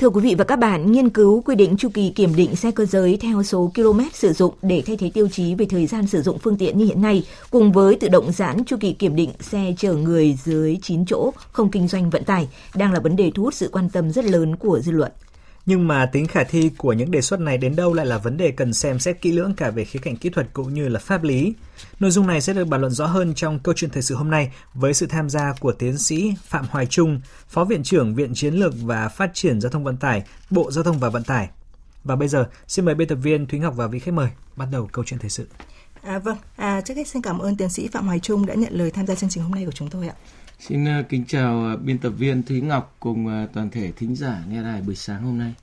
Thưa quý vị và các bạn, nghiên cứu quy định chu kỳ kiểm định xe cơ giới theo số km sử dụng để thay thế tiêu chí về thời gian sử dụng phương tiện như hiện nay, cùng với tự động giãn chu kỳ kiểm định xe chở người dưới 9 chỗ không kinh doanh vận tải đang là vấn đề thu hút sự quan tâm rất lớn của dư luận. Nhưng mà tính khả thi của những đề xuất này đến đâu lại là vấn đề cần xem xét kỹ lưỡng cả về khía cạnh kỹ thuật cũng như là pháp lý. Nội dung này sẽ được bàn luận rõ hơn trong câu chuyện thời sự hôm nay với sự tham gia của tiến sĩ Phạm Hoài Trung, Phó Viện trưởng Viện Chiến lược và Phát triển Giao thông Vận tải, Bộ Giao thông và Vận tải. Và bây giờ, xin mời biên tập viên Thúy Ngọc và vị khách mời bắt đầu câu chuyện thời sự. À, vâng, à, trước hết xin cảm ơn tiến sĩ Phạm Hoài Trung đã nhận lời tham gia chương trình hôm nay của chúng tôi ạ. Xin ờ, kính chào ờ, biên tập viên Thúy Ngọc cùng ờ, toàn thể thính giả nghe đài buổi sáng hôm nay.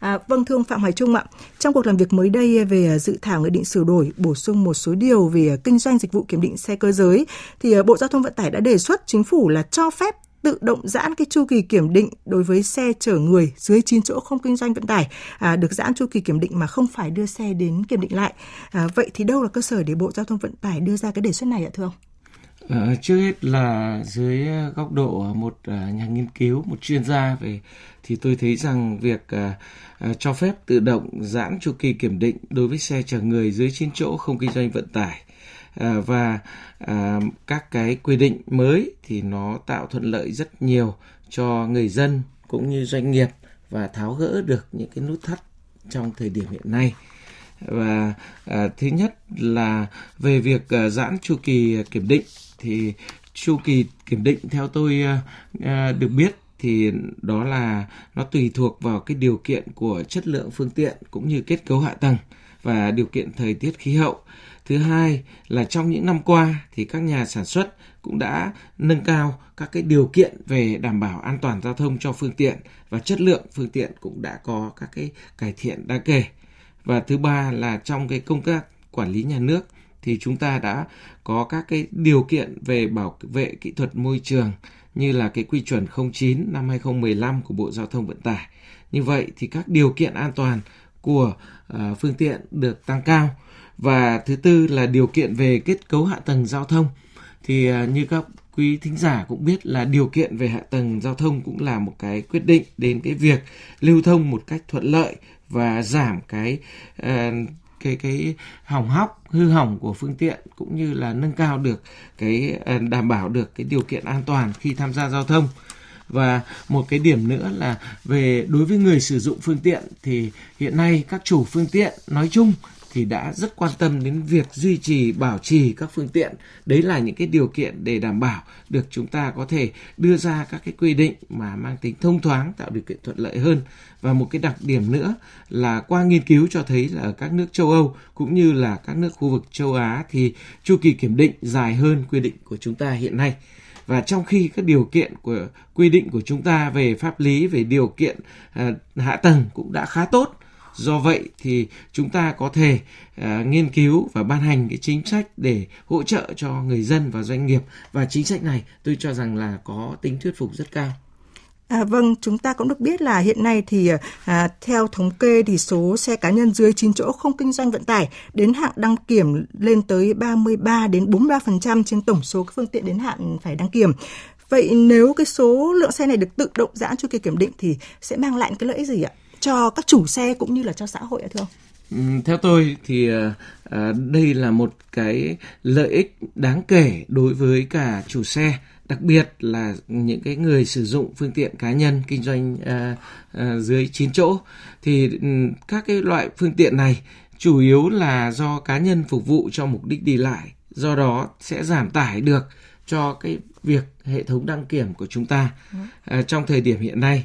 À, vâng thưa ông Phạm Hoài Trung ạ, trong cuộc làm việc mới đây về dự thảo nghị định sửa đổi bổ sung một số điều về kinh doanh dịch vụ kiểm định xe cơ giới thì Bộ Giao thông Vận tải đã đề xuất chính phủ là cho phép tự động giãn cái chu kỳ kiểm định đối với xe chở người dưới 9 chỗ không kinh doanh vận tải à, được giãn chu kỳ kiểm định mà không phải đưa xe đến kiểm định lại. À, vậy thì đâu là cơ sở để Bộ Giao thông Vận tải đưa ra cái đề xuất này ạ thưa ông? Ờ, trước hết là dưới ờ, góc độ một ờ, nhà nghiên cứu, một chuyên gia về thì tôi thấy rằng việc uh, cho phép tự động giãn chu kỳ kiểm định đối với xe chở người dưới 9 chỗ không kinh doanh vận tải uh, và uh, các cái quy định mới thì nó tạo thuận lợi rất nhiều cho người dân cũng như doanh nghiệp và tháo gỡ được những cái nút thắt trong thời điểm hiện nay và à, thứ nhất là về việc à, giãn chu kỳ kiểm định thì chu kỳ kiểm định theo tôi à, à, được biết thì đó là nó tùy thuộc vào cái điều kiện của chất lượng phương tiện cũng như kết cấu hạ tầng và điều kiện thời tiết khí hậu. Thứ hai là trong những năm qua thì các nhà sản xuất cũng đã nâng cao các cái điều kiện về đảm bảo an toàn giao thông cho phương tiện và chất lượng phương tiện cũng đã có các cái cải thiện đáng kể và thứ ba là trong cái công tác quản lý nhà nước thì chúng ta đã có các cái điều kiện về bảo vệ kỹ thuật môi trường như là cái quy chuẩn 09 năm 2015 của Bộ Giao thông Vận tải. Như vậy thì các điều kiện an toàn của uh, phương tiện được tăng cao và thứ tư là điều kiện về kết cấu hạ tầng giao thông thì uh, như các quý thính giả cũng biết là điều kiện về hạ tầng giao thông cũng là một cái quyết định đến cái việc lưu thông một cách thuận lợi và giảm cái ờ, cái cái hỏng hóc hư hỏng của phương tiện cũng như là nâng cao được cái ờ, đảm bảo được cái điều kiện an toàn khi tham gia giao thông và một cái điểm nữa là về đối với người sử dụng phương tiện thì hiện nay các chủ phương tiện nói chung thì đã rất quan tâm đến việc duy trì bảo trì các phương tiện đấy là những cái điều kiện để đảm bảo được chúng ta có thể đưa ra các cái quy định mà mang tính thông thoáng tạo điều kiện thuận lợi hơn và một cái đặc điểm nữa là qua nghiên cứu cho thấy là ở các nước châu Âu cũng như là các nước khu vực châu Á thì chu kỳ kiểm định dài hơn quy định của chúng ta hiện nay và trong khi các điều kiện của quy định của chúng ta về pháp lý về điều kiện ờ, hạ tầng cũng đã khá tốt Do vậy thì chúng ta có thể à, nghiên cứu và ban hành cái chính sách để hỗ trợ cho người dân và doanh nghiệp và chính sách này tôi cho rằng là có tính thuyết phục rất cao. À, vâng, chúng ta cũng được biết là hiện nay thì à, theo thống kê thì số xe cá nhân dưới 9 chỗ không kinh doanh vận tải đến hạn đăng kiểm lên tới 33 đến 43% trên tổng số các phương tiện đến hạn phải đăng kiểm. Vậy nếu cái số lượng xe này được tự động giãn chu kỳ kiểm định thì sẽ mang lại cái lợi ích gì ạ? cho các chủ xe cũng như là cho xã hội ạ thưa ông? Ừ, theo tôi thì à, à, đây là một cái lợi ích đáng kể đối với cả chủ xe đặc biệt là những cái người sử dụng phương tiện cá nhân kinh doanh à, à, dưới 9 chỗ thì ừ, các cái loại phương tiện này chủ yếu là do cá nhân phục vụ cho mục đích đi lại do đó sẽ giảm tải được cho cái việc hệ thống đăng kiểm của chúng ta ừ. à, trong thời điểm hiện nay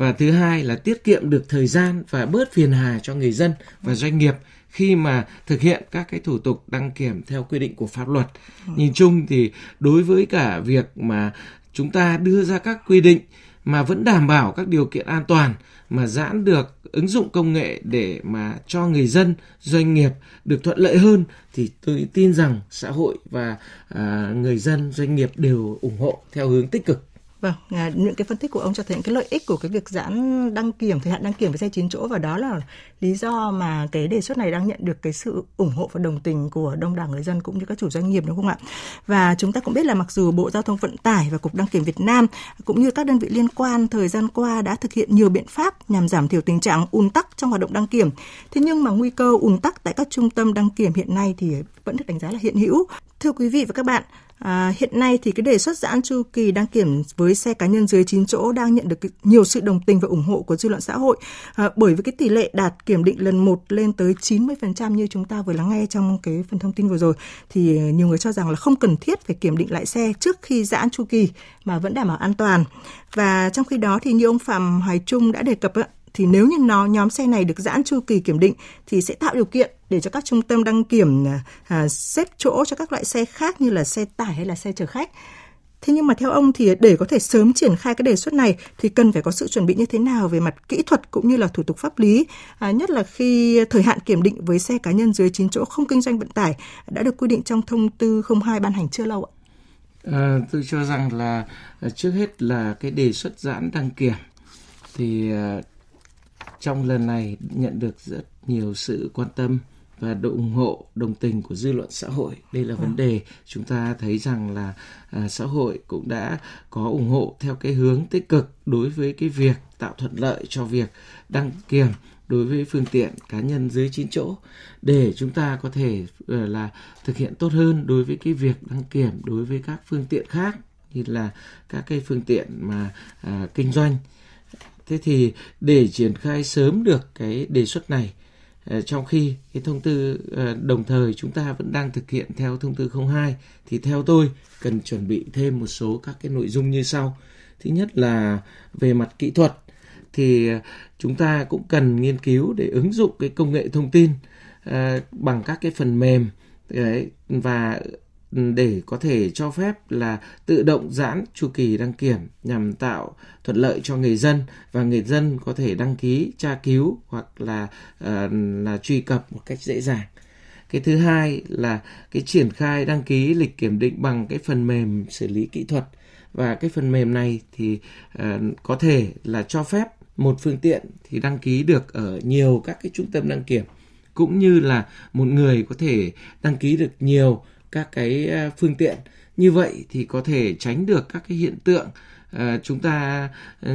và thứ hai là tiết kiệm được thời gian và bớt phiền hà cho người dân và doanh nghiệp khi mà thực hiện các cái thủ tục đăng kiểm theo quy định của pháp luật. Ừ. Nhìn chung thì đối với cả việc mà chúng ta đưa ra các quy định mà vẫn đảm bảo các điều kiện an toàn mà giãn được ứng dụng công nghệ để mà cho người dân doanh nghiệp được thuận lợi hơn thì tôi tin rằng xã hội và à, người dân doanh nghiệp đều ủng hộ theo hướng tích cực Vâng, à, những cái phân tích của ông cho thấy những cái lợi ích của cái việc giãn đăng kiểm thời hạn đăng kiểm với xe 9 chỗ và đó là lý do mà cái đề xuất này đang nhận được cái sự ủng hộ và đồng tình của đông đảo người dân cũng như các chủ doanh nghiệp đúng không ạ? Và chúng ta cũng biết là mặc dù Bộ Giao thông Vận tải và Cục Đăng kiểm Việt Nam cũng như các đơn vị liên quan thời gian qua đã thực hiện nhiều biện pháp nhằm giảm thiểu tình trạng ùn tắc trong hoạt động đăng kiểm. Thế nhưng mà nguy cơ ùn tắc tại các trung tâm đăng kiểm hiện nay thì vẫn được đánh giá là hiện hữu. Thưa quý vị và các bạn, À, hiện nay thì cái đề xuất giãn chu kỳ đăng kiểm với xe cá nhân dưới 9 chỗ đang nhận được nhiều sự đồng tình và ủng hộ của dư luận xã hội à, bởi vì cái tỷ lệ đạt kiểm định lần 1 lên tới 90% như chúng ta vừa lắng nghe trong cái phần thông tin vừa rồi thì nhiều người cho rằng là không cần thiết phải kiểm định lại xe trước khi giãn chu kỳ mà vẫn đảm bảo an toàn. Và trong khi đó thì như ông Phạm Hoài Trung đã đề cập thì nếu như nó nhóm xe này được giãn chu kỳ kiểm định thì sẽ tạo điều kiện để cho các trung tâm đăng kiểm à, à, xếp chỗ cho các loại xe khác như là xe tải hay là xe chở khách. Thế nhưng mà theo ông thì để có thể sớm triển khai cái đề xuất này thì cần phải có sự chuẩn bị như thế nào về mặt kỹ thuật cũng như là thủ tục pháp lý, à, nhất là khi thời hạn kiểm định với xe cá nhân dưới 9 chỗ không kinh doanh vận tải đã được quy định trong thông tư 02 ban hành chưa lâu ạ? À, tôi cho rằng là trước hết là cái đề xuất giãn đăng kiểm thì à, trong lần này nhận được rất nhiều sự quan tâm và độ ủng hộ đồng tình của dư luận xã hội đây là vâng. vấn đề chúng ta thấy rằng là à, xã hội cũng đã có ủng hộ theo cái hướng tích cực đối với cái việc tạo thuận lợi cho việc đăng kiểm đối với phương tiện cá nhân dưới 9 chỗ để chúng ta có thể ờ, là thực hiện tốt hơn đối với cái việc đăng kiểm đối với các phương tiện khác như là các cái phương tiện mà à, kinh doanh Thế thì để triển khai sớm được cái đề xuất này ờ, trong khi cái thông tư ờ, đồng thời chúng ta vẫn đang thực hiện theo thông tư 02 thì theo tôi cần chuẩn bị thêm một số các cái nội dung như sau. Thứ nhất là về mặt kỹ thuật thì ờ, chúng ta cũng cần nghiên cứu để ứng dụng cái công nghệ thông tin bằng các cái phần mềm và Ừ, để có thể cho phép là tự động giãn chu kỳ đăng kiểm nhằm tạo thuận lợi cho người dân và người dân có thể đăng ký tra cứu hoặc là ờ, là truy cập một cách dễ dàng cái thứ hai là cái triển khai đăng ký lịch kiểm định bằng cái phần mềm xử lý kỹ thuật và cái phần mềm này thì uh, có thể là cho phép một phương tiện thì đăng ký được ở nhiều các cái trung tâm đăng kiểm cũng như là một người có thể đăng ký được nhiều các cái ờ, phương tiện như vậy thì có thể tránh được các cái hiện tượng À, chúng ta à,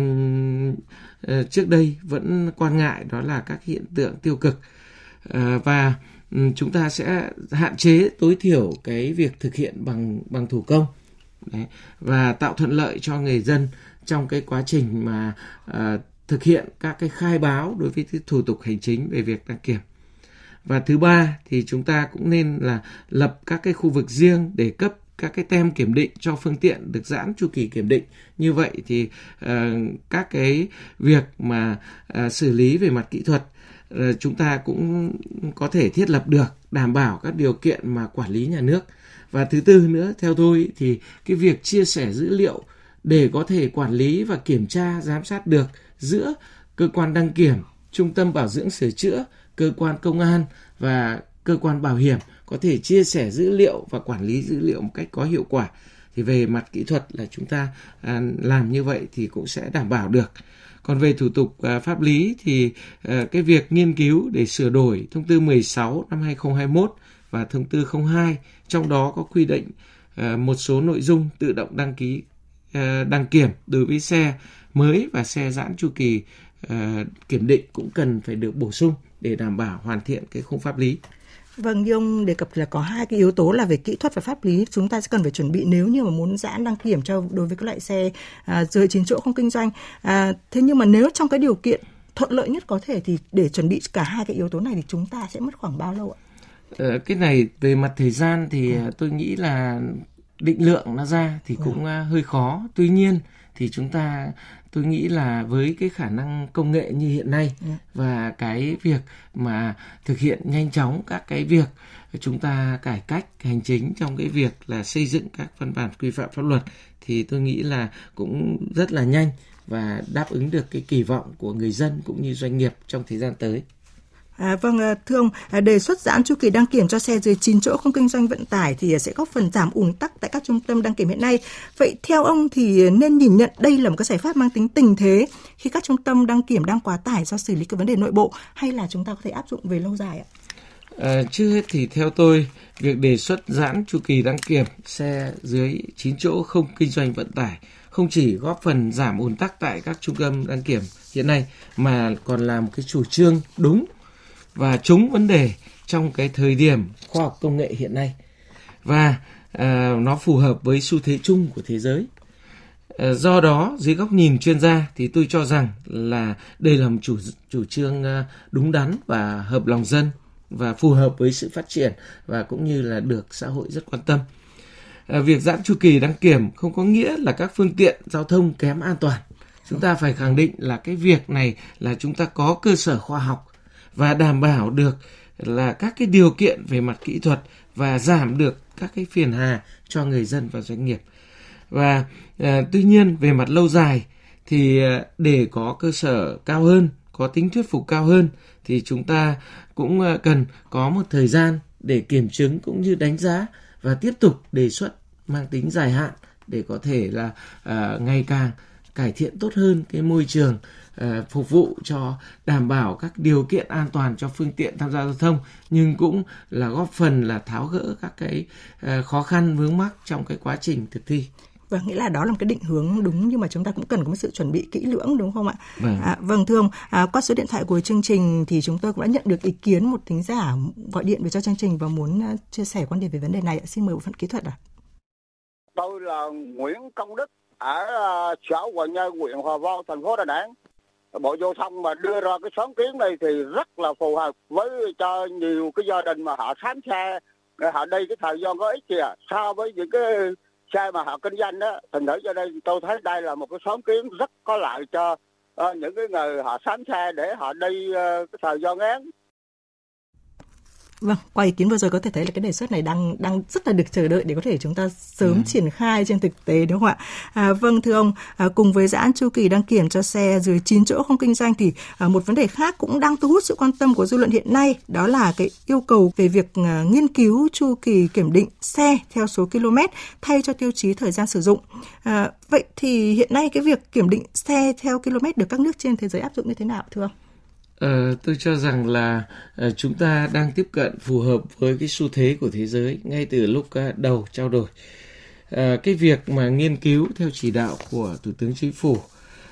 trước đây vẫn quan ngại đó là các hiện tượng tiêu cực và chúng ta sẽ hạn chế tối thiểu cái việc thực hiện bằng bằng thủ công Đấy. và tạo thuận lợi cho người dân trong cái quá trình mà uh, thực hiện các cái khai báo đối với thủ tục hành chính về việc đăng kiểm và thứ ba thì chúng ta cũng nên là lập các cái khu vực riêng để cấp các cái tem kiểm định cho phương tiện được giãn chu kỳ kiểm định như vậy thì uh, các cái việc mà uh, xử lý về mặt kỹ thuật uh, chúng ta cũng có thể thiết lập được đảm bảo các điều kiện mà quản lý nhà nước và thứ tư nữa theo tôi thì cái việc chia sẻ dữ liệu để có thể quản lý và kiểm tra giám sát được giữa cơ quan đăng kiểm trung tâm bảo dưỡng sửa chữa cơ quan công an và cơ quan bảo hiểm có thể chia sẻ dữ liệu và quản lý dữ liệu một cách có hiệu quả thì về mặt kỹ thuật là chúng ta à, làm như vậy thì cũng sẽ đảm bảo được còn về thủ tục à, pháp lý thì à, cái việc nghiên cứu để sửa đổi thông tư 16 năm 2021 và thông tư 02 trong đó có quy định một số nội dung tự động đăng ký đăng kiểm đối với xe mới và xe giãn chu kỳ kiểm định cũng cần phải được bổ sung để đảm bảo hoàn thiện cái khung pháp lý. Vâng, như ông đề cập là có hai cái yếu tố là về kỹ thuật và pháp lý chúng ta sẽ cần phải chuẩn bị nếu như mà muốn giãn đăng kiểm cho đối với các loại xe à, dưới 9 chỗ không kinh doanh. À, thế nhưng mà nếu trong cái điều kiện thuận lợi nhất có thể thì để chuẩn bị cả hai cái yếu tố này thì chúng ta sẽ mất khoảng bao lâu ạ? Ờ, cái này về mặt thời gian thì ừ. À, tôi nghĩ là định lượng nó ra thì ừ. cũng ừ. hơi khó. Tuy nhiên thì chúng ta tôi nghĩ là với cái khả năng công nghệ như hiện nay dạ. và cái việc mà thực hiện nhanh chóng các cái việc chúng ta cải cách hành chính trong cái việc là xây dựng các văn bản quy phạm pháp luật thì tôi nghĩ là cũng rất là nhanh và đáp ứng được cái kỳ vọng của người dân cũng như doanh nghiệp trong thời gian tới À, vâng, à, thưa ông, à, đề xuất giãn chu kỳ đăng kiểm cho xe dưới 9 chỗ không kinh doanh vận tải thì à, sẽ góp phần giảm ùn tắc tại các trung tâm đăng kiểm hiện nay. Vậy theo ông thì nên nhìn nhận đây là một cái giải pháp mang tính tình thế khi các trung tâm đăng kiểm đang quá tải do xử lý các vấn đề nội bộ hay là chúng ta có thể áp dụng về lâu dài ạ? À, trước hết thì theo tôi, việc đề xuất giãn chu kỳ đăng kiểm xe dưới 9 chỗ không kinh doanh vận tải không chỉ góp phần giảm ùn tắc tại các trung tâm đăng kiểm hiện nay mà còn là một cái chủ trương đúng và chống vấn đề trong cái thời điểm khoa học công nghệ hiện nay và à, nó phù hợp với xu thế chung của thế giới à, do đó dưới góc nhìn chuyên gia thì tôi cho rằng là đây là một chủ chủ trương ờ, đúng đắn và hợp lòng dân và phù hợp với sự phát triển và cũng như là được xã hội rất quan tâm việc giãn chu kỳ đăng kiểm không có nghĩa là các phương tiện giao thông kém an toàn chúng ta phải khẳng định là cái việc này là chúng ta có cơ sở khoa học và đảm bảo được là các cái điều kiện về mặt kỹ thuật và giảm được các cái phiền hà cho người dân và doanh nghiệp. Và à, tuy nhiên về mặt lâu dài thì à, để có cơ sở cao hơn, có tính thuyết phục cao hơn thì chúng ta cũng à, cần có một thời gian để kiểm chứng cũng như đánh giá và tiếp tục đề xuất mang tính dài hạn để có thể là à, ngày càng cải thiện tốt hơn cái môi trường Ờ, phục vụ cho đảm bảo các điều kiện an toàn cho phương tiện tham gia giao thông nhưng cũng là góp phần là tháo gỡ các cái ờ, khó khăn vướng mắc trong cái quá trình thực thi và vâng, nghĩa là đó là một cái định hướng đúng nhưng mà chúng ta cũng cần có một sự chuẩn bị kỹ lưỡng đúng không ạ vâng, à, vâng thưa ông à, qua số điện thoại của chương trình thì chúng tôi cũng đã nhận được ý kiến một thính giả gọi điện về cho chương trình và muốn à, chia sẻ quan điểm về vấn đề này xin mời bộ phận kỹ thuật ạ à. tôi là Nguyễn Công Đức ở à, xã Hòa Nhai huyện Hòa Vang thành phố Đà Nẵng bộ vô xong mà đưa ra cái sáng kiến này thì rất là phù hợp với cho nhiều cái gia đình mà họ sám xe họ đi cái thời gian có ích kìa so với những cái xe mà họ kinh doanh đó thành thử cho đây tôi thấy đây là một cái sáng kiến rất có lợi cho uh, những cái người họ sám xe để họ đi uh, cái thời gian ngắn Vâng, qua ý kiến vừa rồi có thể thấy là cái đề xuất này đang đang rất là được chờ đợi để có thể chúng ta sớm ừ. triển khai trên thực tế đúng không ạ? À, vâng thưa ông, à, cùng với giãn chu kỳ đăng kiểm cho xe dưới 9 chỗ không kinh doanh thì à, một vấn đề khác cũng đang thu hút sự quan tâm của dư luận hiện nay đó là cái yêu cầu về việc à, nghiên cứu chu kỳ kiểm định xe theo số km thay cho tiêu chí thời gian sử dụng. À, vậy thì hiện nay cái việc kiểm định xe theo km được các nước trên thế giới áp dụng như thế nào thưa ông? Uh, tôi cho rằng là ờ, chúng ta đang tiếp cận phù hợp với cái xu thế của thế giới ngay từ lúc ờ, đầu trao đổi. Uh, cái việc mà nghiên cứu theo chỉ đạo của Thủ tướng Chính phủ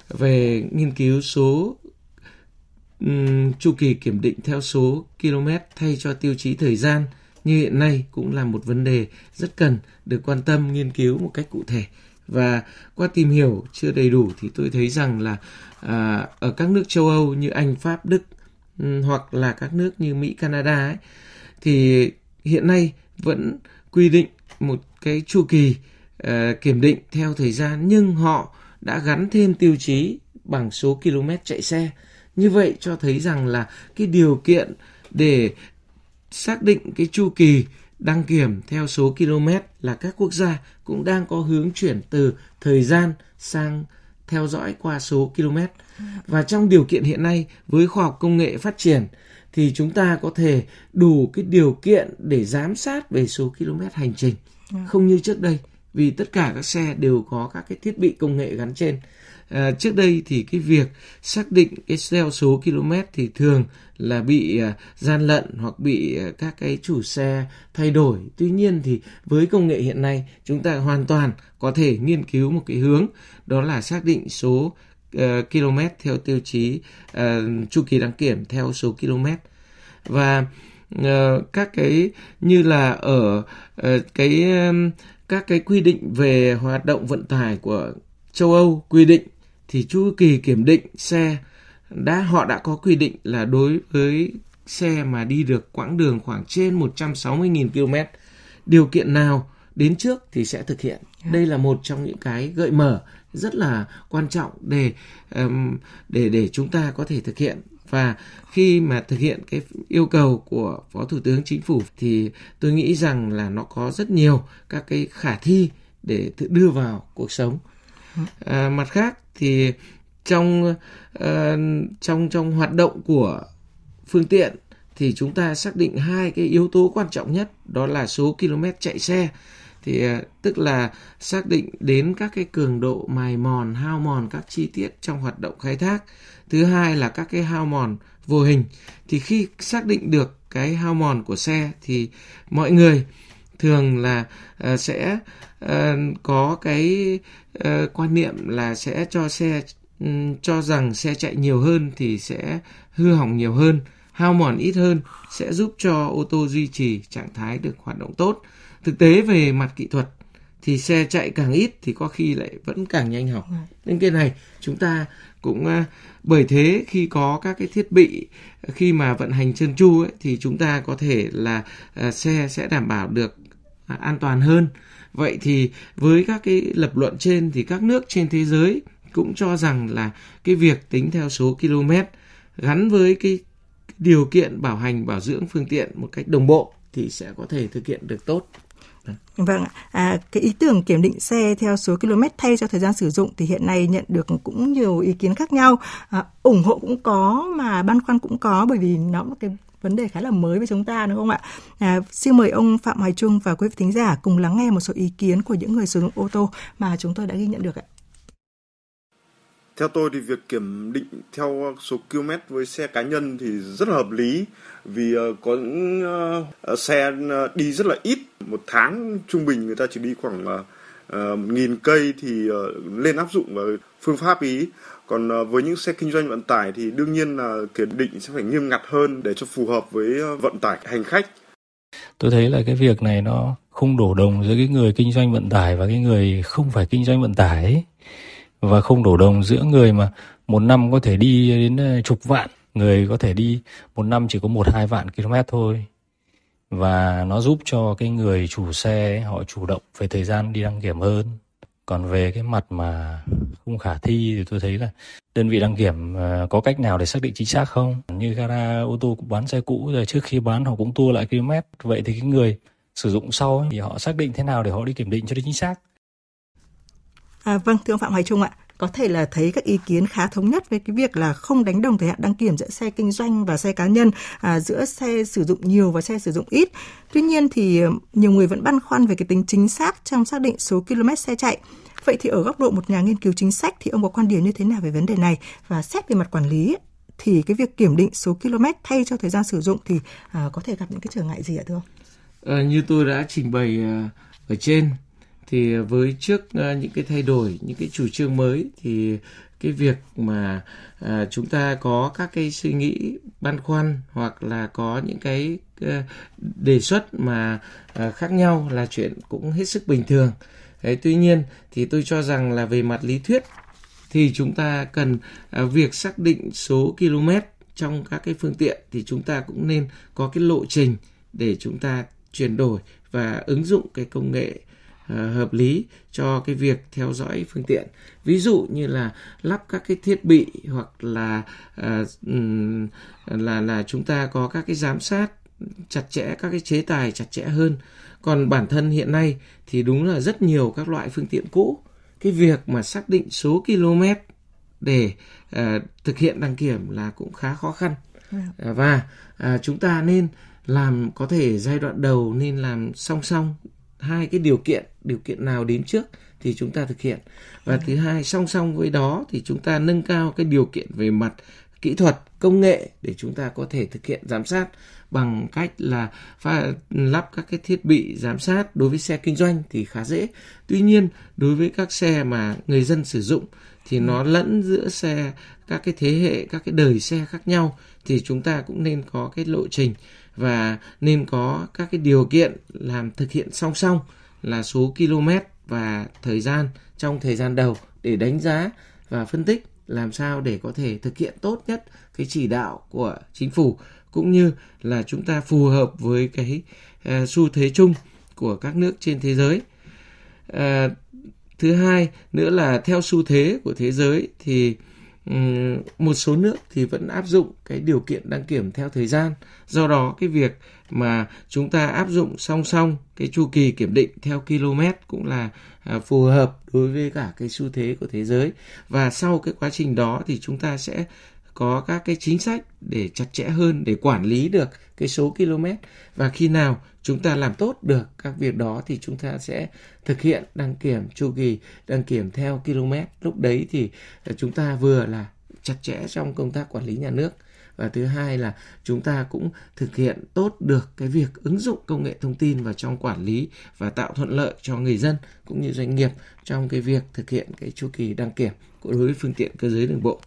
về nghiên cứu số um, chu kỳ kiểm định theo số km thay cho tiêu chí thời gian như hiện nay cũng là một vấn đề rất cần được quan tâm nghiên cứu một cách cụ thể và qua tìm hiểu chưa đầy đủ thì tôi thấy rằng là à, ở các nước châu Âu như Anh, Pháp, Đức hoặc là các nước như Mỹ, Canada ấy, thì hiện nay vẫn quy định một cái chu kỳ uh, kiểm định theo thời gian nhưng họ đã gắn thêm tiêu chí bằng số km chạy xe. Như vậy cho thấy rằng là cái điều kiện để xác định cái chu kỳ đăng kiểm theo số km là các quốc gia cũng đang có hướng chuyển từ thời gian sang theo dõi qua số km. Và trong điều kiện hiện nay với khoa học công nghệ phát triển thì chúng ta có thể đủ cái điều kiện để giám sát về số km hành trình. Ừ. Không như trước đây vì tất cả các xe đều có các cái thiết bị công nghệ gắn trên. À, trước đây thì cái việc xác định cái theo số km thì thường là bị à, gian lận hoặc bị à, các cái chủ xe thay đổi. Tuy nhiên thì với công nghệ hiện nay chúng ta hoàn toàn có thể nghiên cứu một cái hướng đó là xác định số uh, km theo tiêu chí uh, chu kỳ đăng kiểm theo số km và uh, các cái như là ở uh, cái um, các cái quy định về hoạt động vận tải của châu Âu quy định thì chu kỳ kiểm định xe đã họ đã có quy định là đối với xe mà đi được quãng đường khoảng trên 160.000 km điều kiện nào đến trước thì sẽ thực hiện dạ. đây là một trong những cái gợi mở rất là quan trọng để để để chúng ta có thể thực hiện và khi mà thực hiện cái yêu cầu của phó thủ tướng chính phủ thì tôi nghĩ rằng là nó có rất nhiều các cái khả thi để đưa vào cuộc sống dạ. à, mặt khác thì trong ờ, trong trong hoạt động của phương tiện thì chúng ta xác định hai cái yếu tố quan trọng nhất đó là số km chạy xe thì ờ, tức là xác định đến các cái cường độ mài mòn hao mòn các chi tiết trong hoạt động khai thác thứ hai là các cái hao mòn vô hình thì khi xác định được cái hao mòn của xe thì mọi người thường là uh, sẽ uh, có cái uh, quan niệm là sẽ cho xe um, cho rằng xe chạy nhiều hơn thì sẽ hư hỏng nhiều hơn hao mòn ít hơn sẽ giúp cho ô tô duy trì trạng thái được hoạt động tốt thực tế về mặt kỹ thuật thì xe chạy càng ít thì có khi lại vẫn càng nhanh hỏng vâng. nên cái này chúng ta cũng bởi thế khi có các cái thiết bị khi mà vận hành chân chu ấy, thì chúng ta có thể là uh, xe sẽ đảm bảo được À, an toàn hơn. Vậy thì với các cái lập luận trên thì các nước trên thế giới cũng cho rằng là cái việc tính theo số km gắn với cái điều kiện bảo hành bảo dưỡng phương tiện một cách đồng bộ thì sẽ có thể thực hiện được tốt. Vâng, à, cái ý tưởng kiểm định xe theo số km thay cho thời gian sử dụng thì hiện nay nhận được cũng nhiều ý kiến khác nhau, à, ủng hộ cũng có mà băn khoăn cũng có bởi vì nó là cái vấn đề khá là mới với chúng ta đúng không ạ? À, xin mời ông Phạm Hoài Trung và quý vị thính giả cùng lắng nghe một số ý kiến của những người sử dụng ô tô mà chúng tôi đã ghi nhận được ạ theo tôi thì việc kiểm định theo số km với xe cá nhân thì rất là hợp lý vì ờ, có những ờ, ờ, xe đi rất là ít một tháng trung bình người ta chỉ đi khoảng một nghìn cây thì lên áp dụng vào phương pháp ý còn với những xe kinh doanh vận tải thì đương nhiên là kiểm định sẽ phải nghiêm ngặt hơn để cho phù hợp với vận tải hành khách tôi thấy là cái việc này nó không đổ đồng giữa cái người kinh doanh vận tải và cái người không phải kinh doanh vận tải ấy và không đổ đồng giữa người mà một năm có thể đi đến ờ, chục vạn người có thể đi một năm chỉ có một hai vạn km thôi và nó giúp cho cái người chủ xe họ chủ động về thời gian đi đăng kiểm hơn còn về cái mặt mà không khả thi thì tôi thấy là đơn vị đăng kiểm ờ, có cách nào để xác định chính xác không như gara ô tô bán xe cũ rồi trước khi bán họ cũng tua lại km vậy thì cái người sử dụng sau thì họ xác định thế nào để họ đi kiểm định cho nó chính xác À, vâng, thưa ông Phạm Hoài Trung ạ, có thể là thấy các ý kiến khá thống nhất về cái việc là không đánh đồng thời hạn đăng kiểm giữa xe kinh doanh và xe cá nhân à, giữa xe sử dụng nhiều và xe sử dụng ít tuy nhiên thì ờ, nhiều người vẫn băn khoăn về cái tính chính xác trong xác định số km xe chạy vậy thì ở góc độ một nhà nghiên cứu chính sách thì ông có quan điểm như thế nào về vấn đề này và xét về mặt quản lý thì cái việc kiểm định số km thay cho thời gian sử dụng thì à, có thể gặp những cái trở ngại gì ạ thưa ông à, như tôi đã trình bày ở trên thì với trước ờ, những cái thay đổi những cái chủ trương mới thì cái việc mà ờ, chúng ta có các cái suy nghĩ băn khoăn hoặc là có những cái ờ, đề xuất mà khác nhau là chuyện cũng hết sức bình thường. Đấy, tuy nhiên thì tôi cho rằng là về mặt lý thuyết thì chúng ta cần việc xác định số km trong các cái phương tiện thì chúng ta cũng nên có cái lộ trình để chúng ta chuyển đổi và ứng dụng cái công nghệ Ờ, hợp lý cho cái việc theo dõi phương tiện ví dụ như là lắp các cái thiết bị hoặc là ờ, là là chúng ta có các cái giám sát chặt chẽ các cái chế tài chặt chẽ hơn còn bản thân hiện nay thì đúng là rất nhiều các loại phương tiện cũ cái việc mà xác định số km để ờ, thực hiện đăng kiểm là cũng khá khó khăn dạ. và à, chúng ta nên làm có thể giai đoạn đầu nên làm song song hai cái điều kiện điều kiện nào đến trước thì chúng ta thực hiện và thứ hai song song với đó thì chúng ta nâng cao cái điều kiện về mặt kỹ thuật công nghệ để chúng ta có thể thực hiện giám sát bằng cách là pha, lắp các cái thiết bị giám sát đối với xe kinh doanh thì khá dễ tuy nhiên đối với các xe mà người dân sử dụng thì nó lẫn giữa xe các cái thế hệ các cái đời xe khác nhau thì chúng ta cũng nên có cái lộ trình và nên có các cái điều kiện làm thực hiện song song là số km và thời gian trong thời gian đầu để đánh giá và phân tích làm sao để có thể thực hiện tốt nhất cái chỉ đạo của chính phủ cũng như là chúng ta phù hợp với cái ờ, xu thế chung của các nước trên thế giới. Uh, thứ hai nữa là theo xu thế của thế giới thì một số nước thì vẫn áp dụng cái điều kiện đăng kiểm theo thời gian do đó cái việc mà chúng ta áp dụng song song cái chu kỳ kiểm định theo km cũng là à, phù hợp đối với cả cái xu thế của thế giới và sau cái quá trình đó thì chúng ta sẽ có các cái chính sách để chặt chẽ hơn để quản lý được cái số km và khi nào chúng ta làm tốt được các việc đó thì chúng ta sẽ thực hiện đăng kiểm chu kỳ đăng kiểm theo km lúc đấy thì ờ, chúng ta vừa là chặt chẽ trong công tác quản lý nhà nước và thứ hai là chúng ta cũng thực hiện tốt được cái việc ứng dụng công nghệ thông tin vào trong quản lý và tạo thuận lợi cho người dân cũng như doanh nghiệp trong cái việc thực hiện cái chu kỳ đăng kiểm của đối với phương tiện cơ giới đường bộ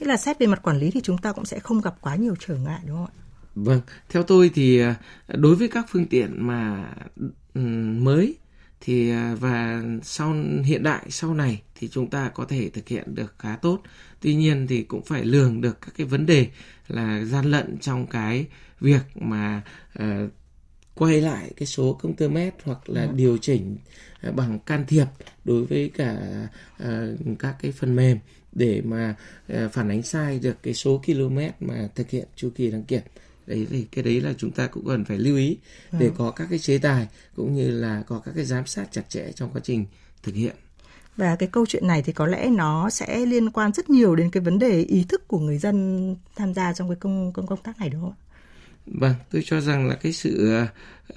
Nghĩa là xét về mặt quản lý thì chúng ta cũng sẽ không gặp quá nhiều trở ngại đúng không ạ? Vâng, theo tôi thì à, đối với các phương tiện mà ừ, mới thì à, và sau hiện đại sau này thì chúng ta có thể thực hiện được khá tốt. Tuy nhiên thì cũng phải lường được các cái vấn đề là gian lận trong cái việc mà uh, quay lại cái số công tơ mét hoặc là ừ. điều chỉnh uh, bằng can thiệp đối với cả uh, các cái phần mềm để mà ờ, phản ánh sai được cái số km mà thực hiện chu kỳ đăng kiểm đấy thì cái đấy là chúng ta cũng cần phải lưu ý để vâng. có các cái chế tài cũng như là có các cái giám sát chặt chẽ trong quá trình thực hiện và cái câu chuyện này thì có lẽ nó sẽ liên quan rất nhiều đến cái vấn đề ý thức của người dân tham gia trong cái công công công tác này đúng không ạ? Vâng, tôi cho rằng là cái sự uh,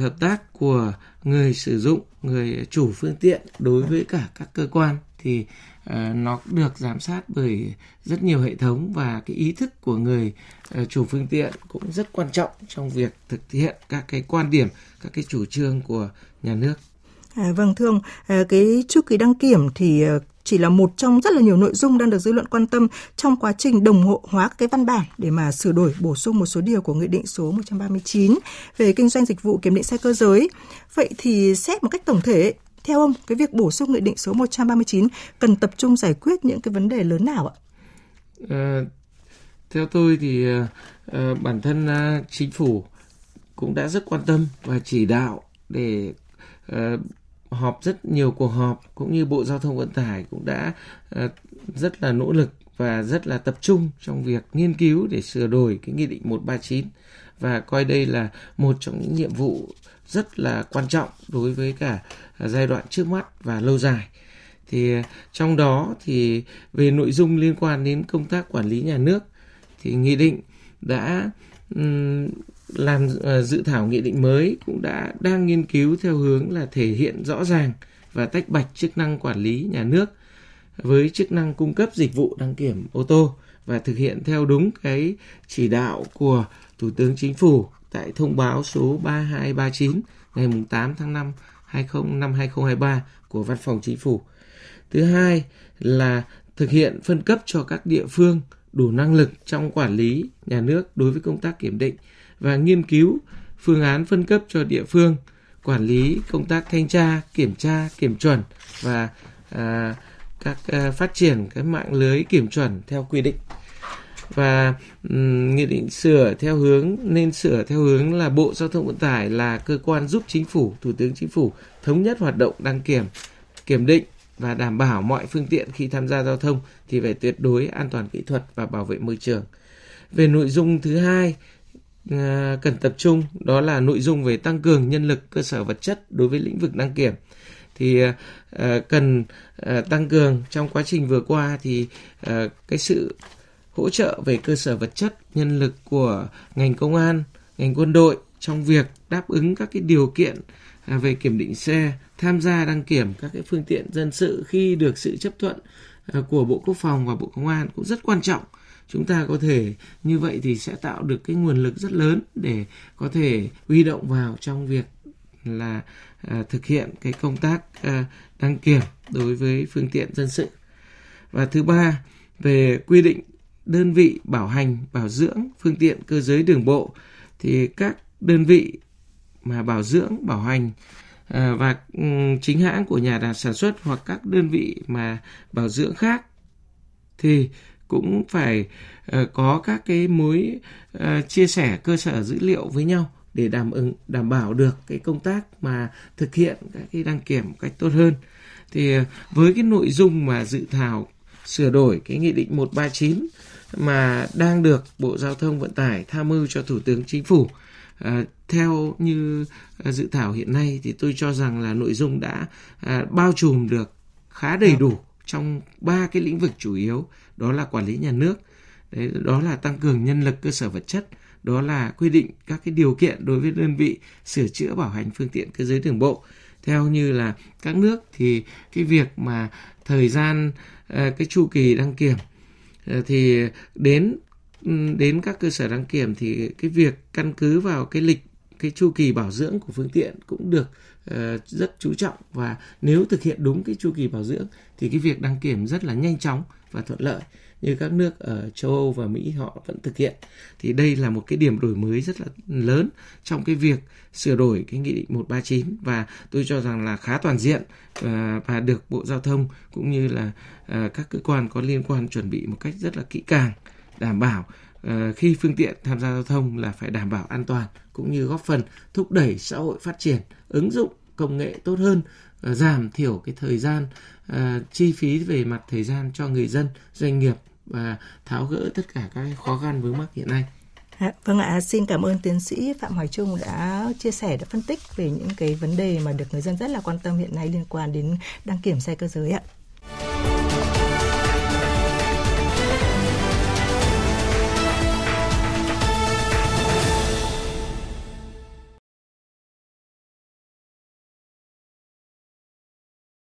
hợp tác của người sử dụng, người chủ phương tiện đối với cả các cơ quan thì Ờ, nó được giám sát bởi rất nhiều hệ thống và cái ý thức của người ờ, chủ phương tiện cũng rất quan trọng trong việc thực hiện các cái quan điểm các cái chủ trương của nhà nước À, vâng thưa ông, ờ, cái chu kỳ đăng kiểm thì chỉ là một trong rất là nhiều nội dung đang được dư luận quan tâm trong quá trình đồng hộ hóa cái văn bản để mà sửa đổi bổ sung một số điều của nghị định số 139 về kinh doanh dịch vụ kiểm định xe cơ giới. Vậy thì xét một cách tổng thể theo ông, cái việc bổ sung nghị định số 139 cần tập trung giải quyết những cái vấn đề lớn nào ạ? À, theo tôi thì à, bản thân à, chính phủ cũng đã rất quan tâm và chỉ đạo để à, họp rất nhiều cuộc họp cũng như Bộ Giao thông Vận tải cũng đã à, rất là nỗ lực và rất là tập trung trong việc nghiên cứu để sửa đổi cái nghị định 139 và coi đây là một trong những nhiệm vụ rất là quan trọng đối với cả giai đoạn trước mắt và lâu dài thì ờ, trong đó thì về nội dung liên quan đến công tác quản lý nhà nước thì nghị định đã làm ờ, dự thảo nghị định mới cũng đã đang nghiên cứu theo hướng là thể hiện rõ ràng và tách bạch chức năng quản lý nhà nước với chức năng cung cấp dịch vụ đăng kiểm ô tô và thực hiện theo đúng cái chỉ đạo của Thủ tướng Chính phủ tại thông báo số 3239 ngày 8 tháng 5 20, năm 2023 của Văn phòng Chính phủ. Thứ hai là thực hiện phân cấp cho các địa phương đủ năng lực trong quản lý nhà nước đối với công tác kiểm định và nghiên cứu phương án phân cấp cho địa phương quản lý công tác thanh tra, kiểm tra, kiểm chuẩn và à, các à, phát triển cái mạng lưới kiểm chuẩn theo quy định và um, nghị định sửa theo hướng nên sửa theo hướng là Bộ Giao thông Vận tải là cơ quan giúp chính phủ, Thủ tướng Chính phủ thống nhất hoạt động đăng kiểm, kiểm định và đảm bảo mọi phương tiện khi tham gia giao thông thì phải tuyệt đối an toàn kỹ thuật và bảo vệ môi trường. Về nội dung thứ hai à, cần tập trung đó là nội dung về tăng cường nhân lực cơ sở vật chất đối với lĩnh vực đăng kiểm thì à, à, cần tăng cường trong quá trình vừa qua thì cái sự hỗ trợ về cơ sở vật chất, nhân lực của ngành công an, ngành quân đội trong việc đáp ứng các cái điều kiện à, về kiểm định xe, tham gia đăng kiểm các cái phương tiện dân sự khi được sự chấp thuận à, của Bộ Quốc phòng và Bộ Công an cũng rất quan trọng. Chúng ta có thể như vậy thì sẽ tạo được cái nguồn lực rất lớn để có thể huy động vào trong việc là à, thực hiện cái công tác à, đăng kiểm đối với phương tiện dân sự. Và thứ ba, về quy định đơn vị bảo hành, bảo dưỡng phương tiện cơ giới đường bộ thì các đơn vị mà bảo dưỡng, bảo hành ờ, và ừ, chính hãng của nhà sản xuất hoặc các đơn vị mà bảo dưỡng khác thì cũng phải ờ, có các cái mối ờ, chia sẻ cơ sở dữ liệu với nhau để đảm ứng đảm bảo được cái công tác mà thực hiện các cái đăng kiểm một cách tốt hơn. Thì với cái nội dung mà dự thảo sửa đổi cái nghị định 139 mà đang được Bộ Giao thông Vận tải tham mưu cho Thủ tướng Chính phủ. À, theo như à, dự thảo hiện nay thì tôi cho rằng là nội dung đã à, bao trùm được khá đầy đủ trong ba cái lĩnh vực chủ yếu đó là quản lý nhà nước, đấy, đó là tăng cường nhân lực cơ sở vật chất, đó là quy định các cái điều kiện đối với đơn vị sửa chữa bảo hành phương tiện cơ giới đường bộ theo như là các nước thì cái việc mà thời gian à, cái chu kỳ đăng kiểm Ờ, thì đến ừ, đến các cơ sở đăng kiểm thì cái việc căn cứ vào cái lịch cái chu kỳ bảo dưỡng của phương tiện cũng được uh, rất chú trọng và nếu thực hiện đúng cái chu kỳ bảo dưỡng thì cái việc đăng kiểm rất là nhanh chóng và thuận lợi như các nước ở châu Âu và Mỹ họ vẫn thực hiện. Thì đây là một cái điểm đổi mới rất là lớn trong cái việc sửa đổi cái nghị định 139 và tôi cho rằng là khá toàn diện à, và được Bộ Giao thông cũng như là à, các cơ quan có liên quan chuẩn bị một cách rất là kỹ càng đảm bảo à, khi phương tiện tham gia giao thông là phải đảm bảo an toàn cũng như góp phần thúc đẩy xã hội phát triển ứng dụng công nghệ tốt hơn giảm thiểu cái thời gian chi phí về mặt thời gian cho người dân doanh nghiệp và tháo gỡ tất cả các khó khăn vướng mắc hiện nay. À, vâng ạ, xin cảm ơn tiến sĩ Phạm Hoài Trung đã chia sẻ, đã phân tích về những cái vấn đề mà được người dân rất là quan tâm hiện nay liên quan đến đăng kiểm xe cơ giới ạ.